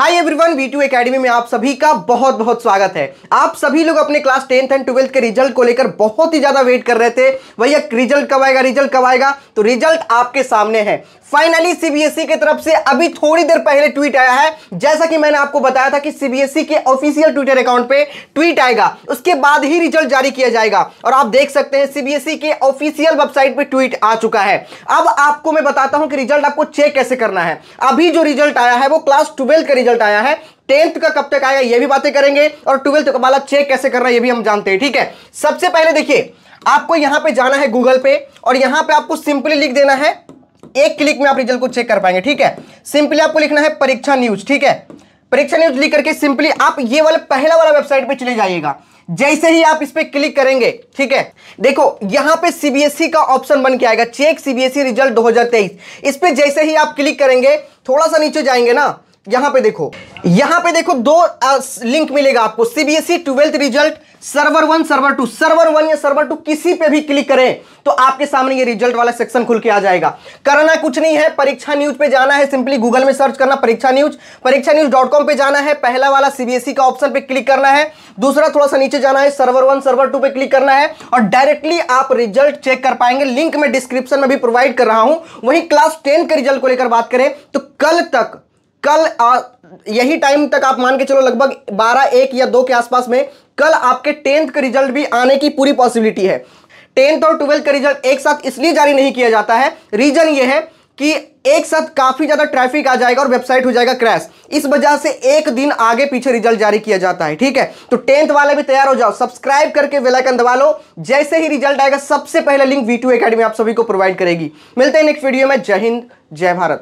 हाय everyone V two academy में आप सभी का बहुत बहुत स्वागत है आप सभी लोग अपने क्लास टेंथ एंड ट्वेल्थ के रिजल्ट को लेकर बहुत ही ज़्यादा वेट कर रहे थे भैया रिजल्ट कब आएगा रिजल्ट कब आएगा तो रिजल्ट आपके सामने है फाइनली सीबीएसई की तरफ से अभी थोड़ी देर पहले ट्वीट आया है जैसा कि मैंने आपको बताया था कि सीबीएसई e के ऑफिशियल ट्विटर अकाउंट पे ट्वीट आएगा उसके बाद ही रिजल्ट जारी किया जाएगा और आप देख सकते हैं सीबीएसई e के ऑफिशियल वेबसाइट पे ट्वीट आ चुका है अब आपको मैं बताता हूं कि रिजल्ट आपको चेक कैसे करना है अभी जो रिजल्ट आया है वो क्लास ट्वेल्व का रिजल्ट रिजल्ट आया है टेंथ का कब तक आएगा ये भी बातें करेंगे और ट्वेल्थ का वाला चेक कैसे करना है ये भी हम जानते हैं ठीक है सबसे पहले देखिए आपको यहां पे जाना है गूगल पे और यहां पे आपको सिंपली लिख देना है एक क्लिक में आप रिजल्ट को चेक कर पाएंगे ठीक है सिंपली आपको लिखना है परीक्षा न्यूज ठीक है परीक्षा न्यूज लिख करके सिंपली आप ये वाला पहला वाला वेबसाइट पर चले जाइएगा जैसे ही आप इस पर क्लिक करेंगे ठीक है देखो यहां पे सीबीएसई e का ऑप्शन बन के आएगा चेक सीबीएसई रिजल्ट 2023 इस पर जैसे ही आप क्लिक करेंगे थोड़ा सा नीचे जाएंगे ना यहां पे देखो यहां पे देखो दो आ, लिंक मिलेगा आपको CBSE twelfth result server one server two server one या सर्वर टू किसी पे भी क्लिक करें तो आपके सामने ये रिजल्ट वाला सेक्शन खुल के आ जाएगा करना कुछ नहीं है परीक्षा न्यूज पे जाना है सिंपली गूगल में सर्च करना परीक्षा न्यूज परीक्षा न्यूज डॉट कॉम पे जाना है पहला वाला सीबीएसई e का ऑप्शन पे क्लिक करना है दूसरा थोड़ा सा नीचे जाना है सर्वर वन सर्वर टू पे क्लिक करना है और डायरेक्टली आप रिजल्ट चेक कर पाएंगे लिंक में डिस्क्रिप्शन में भी प्रोवाइड कर रहा हूं वहीं क्लास टेन के रिजल्ट को लेकर बात करें तो कल तक कल आ, यही टाइम तक आप मान के चलो लगभग बारह एक या दो के आसपास में कल आपके टेंथ का रिजल्ट भी आने की पूरी पॉसिबिलिटी है टेंथ और ट्वेल्थ का रिजल्ट एक साथ इसलिए जारी नहीं किया जाता है रीजन ये है कि एक साथ काफ़ी ज़्यादा ट्रैफिक आ जाएगा और वेबसाइट हो जाएगा क्रैश इस वजह से एक दिन आगे पीछे रिजल्ट जारी किया जाता है ठीक है तो टेंथ वाले भी तैयार हो जाओ सब्सक्राइब करके वेलाइकन दबा लो जैसे ही रिजल्ट आएगा सबसे पहले लिंक वी टू अकेडमी आप सभी को प्रोवाइड करेगी मिलते हैं नेक्स्ट वीडियो में जय हिंद जय भारत